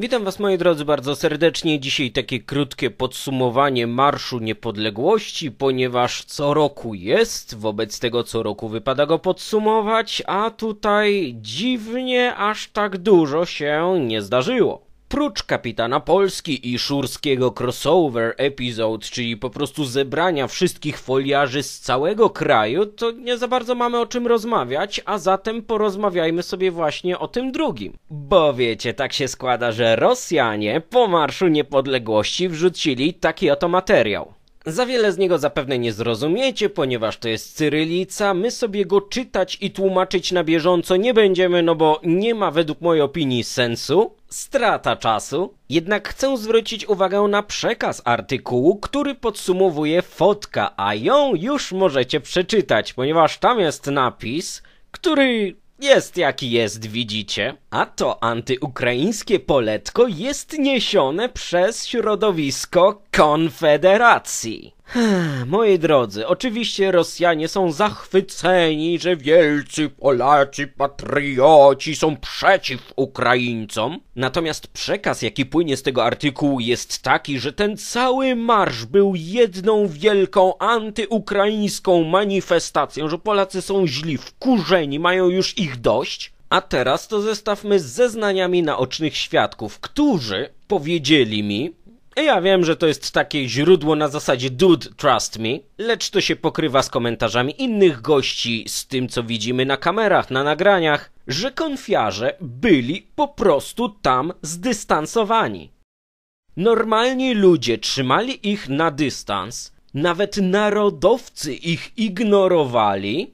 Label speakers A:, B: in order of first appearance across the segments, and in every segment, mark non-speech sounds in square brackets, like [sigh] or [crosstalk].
A: Witam Was moi drodzy bardzo serdecznie. Dzisiaj takie krótkie podsumowanie Marszu Niepodległości, ponieważ co roku jest, wobec tego co roku wypada go podsumować, a tutaj dziwnie aż tak dużo się nie zdarzyło. Prócz kapitana Polski i szurskiego crossover episode, czyli po prostu zebrania wszystkich foliarzy z całego kraju, to nie za bardzo mamy o czym rozmawiać, a zatem porozmawiajmy sobie właśnie o tym drugim. Bo wiecie, tak się składa, że Rosjanie po Marszu Niepodległości wrzucili taki oto materiał. Za wiele z niego zapewne nie zrozumiecie, ponieważ to jest cyrylica. My sobie go czytać i tłumaczyć na bieżąco nie będziemy, no bo nie ma według mojej opinii sensu. Strata czasu. Jednak chcę zwrócić uwagę na przekaz artykułu, który podsumowuje fotka, a ją już możecie przeczytać, ponieważ tam jest napis, który jest jaki jest, widzicie? A to antyukraińskie poletko jest niesione przez środowisko Konfederacji. Moi drodzy, oczywiście Rosjanie są zachwyceni, że wielcy Polacy, patrioci są przeciw Ukraińcom. Natomiast przekaz, jaki płynie z tego artykułu jest taki, że ten cały marsz był jedną wielką antyukraińską manifestacją, że Polacy są źli, wkurzeni, mają już ich dość. A teraz to zestawmy z zeznaniami naocznych świadków, którzy powiedzieli mi, E, ja wiem, że to jest takie źródło na zasadzie dude, trust me, lecz to się pokrywa z komentarzami innych gości, z tym co widzimy na kamerach, na nagraniach, że konfiarze byli po prostu tam zdystansowani. Normalni ludzie trzymali ich na dystans, nawet narodowcy ich ignorowali.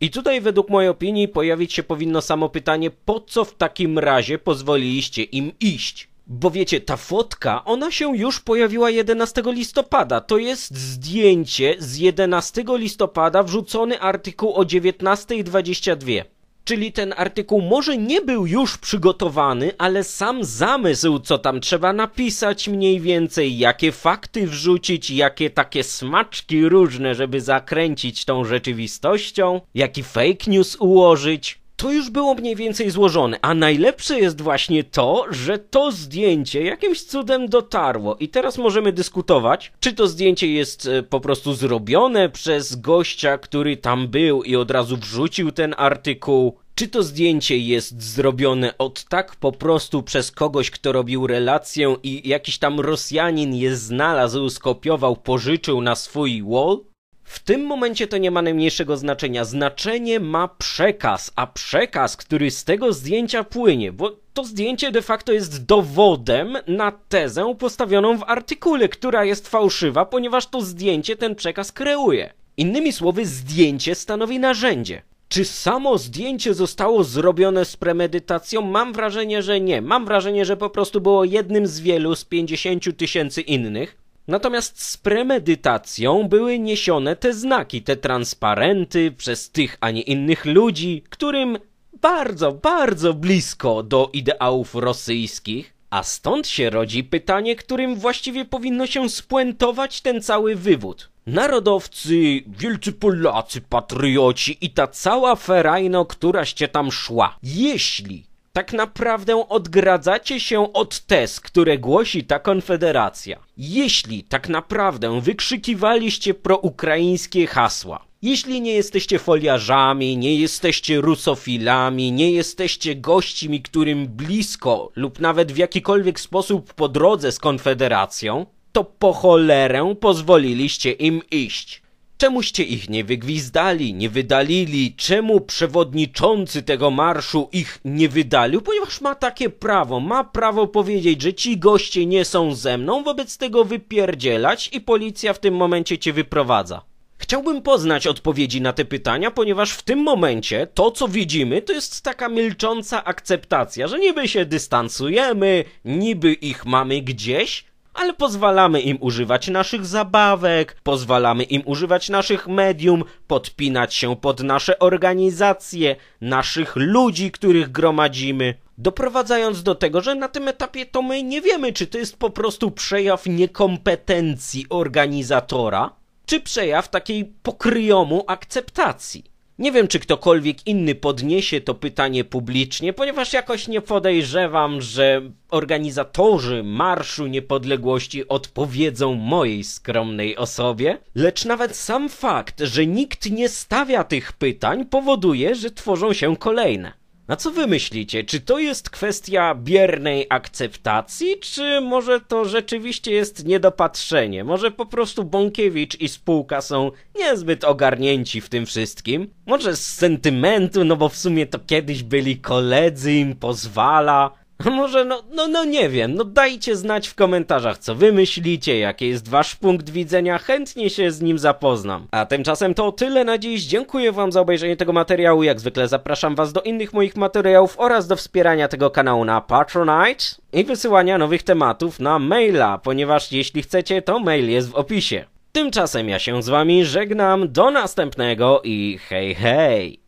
A: I tutaj według mojej opinii pojawić się powinno samo pytanie, po co w takim razie pozwoliliście im iść? Bo wiecie, ta fotka, ona się już pojawiła 11 listopada. To jest zdjęcie z 11 listopada, wrzucony artykuł o 19.22. Czyli ten artykuł może nie był już przygotowany, ale sam zamysł, co tam trzeba napisać mniej więcej, jakie fakty wrzucić, jakie takie smaczki różne, żeby zakręcić tą rzeczywistością, jaki fake news ułożyć, to już było mniej więcej złożone. A najlepsze jest właśnie to, że to zdjęcie jakimś cudem dotarło. I teraz możemy dyskutować, czy to zdjęcie jest e, po prostu zrobione przez gościa, który tam był i od razu wrzucił ten artykuł, czy to zdjęcie jest zrobione od tak po prostu przez kogoś, kto robił relację i jakiś tam Rosjanin je znalazł, skopiował, pożyczył na swój wall? W tym momencie to nie ma najmniejszego znaczenia. Znaczenie ma przekaz, a przekaz, który z tego zdjęcia płynie, bo to zdjęcie de facto jest dowodem na tezę postawioną w artykule, która jest fałszywa, ponieważ to zdjęcie ten przekaz kreuje. Innymi słowy, zdjęcie stanowi narzędzie. Czy samo zdjęcie zostało zrobione z premedytacją? Mam wrażenie, że nie. Mam wrażenie, że po prostu było jednym z wielu, z 50 tysięcy innych. Natomiast z premedytacją były niesione te znaki, te transparenty przez tych, a nie innych ludzi, którym bardzo, bardzo blisko do ideałów rosyjskich. A stąd się rodzi pytanie, którym właściwie powinno się spuentować ten cały wywód. Narodowcy, wielcy Polacy, patrioci i ta cała ferajno, któraście tam szła. Jeśli tak naprawdę odgradzacie się od tez, które głosi ta konfederacja. Jeśli tak naprawdę wykrzykiwaliście proukraińskie hasła, jeśli nie jesteście foliarzami, nie jesteście rusofilami, nie jesteście gośćmi, którym blisko lub nawet w jakikolwiek sposób po drodze z Konfederacją, to po cholerę pozwoliliście im iść. Czemuście ich nie wygwizdali, nie wydalili? Czemu przewodniczący tego marszu ich nie wydalił? Ponieważ ma takie prawo, ma prawo powiedzieć, że ci goście nie są ze mną, wobec tego wypierdzielać i policja w tym momencie cię wyprowadza. Chciałbym poznać odpowiedzi na te pytania, ponieważ w tym momencie to, co widzimy, to jest taka milcząca akceptacja, że niby się dystansujemy, niby ich mamy gdzieś, ale pozwalamy im używać naszych zabawek, pozwalamy im używać naszych medium, podpinać się pod nasze organizacje, naszych ludzi, których gromadzimy. Doprowadzając do tego, że na tym etapie to my nie wiemy, czy to jest po prostu przejaw niekompetencji organizatora, czy przejaw takiej pokryjomu akceptacji. Nie wiem, czy ktokolwiek inny podniesie to pytanie publicznie, ponieważ jakoś nie podejrzewam, że organizatorzy Marszu Niepodległości odpowiedzą mojej skromnej osobie, lecz nawet sam fakt, że nikt nie stawia tych pytań powoduje, że tworzą się kolejne. Na co wy myślicie? Czy to jest kwestia biernej akceptacji, czy może to rzeczywiście jest niedopatrzenie? Może po prostu Bąkiewicz i spółka są niezbyt ogarnięci w tym wszystkim? Może z sentymentu, no bo w sumie to kiedyś byli koledzy, im pozwala. [laughs] może, no, no, no nie wiem, no dajcie znać w komentarzach, co wy myślicie, jaki jest wasz punkt widzenia, chętnie się z nim zapoznam. A tymczasem to tyle na dziś, dziękuję wam za obejrzenie tego materiału, jak zwykle zapraszam was do innych moich materiałów oraz do wspierania tego kanału na Patronite i wysyłania nowych tematów na maila, ponieważ jeśli chcecie, to mail jest w opisie. Tymczasem ja się z wami żegnam, do następnego i hej hej!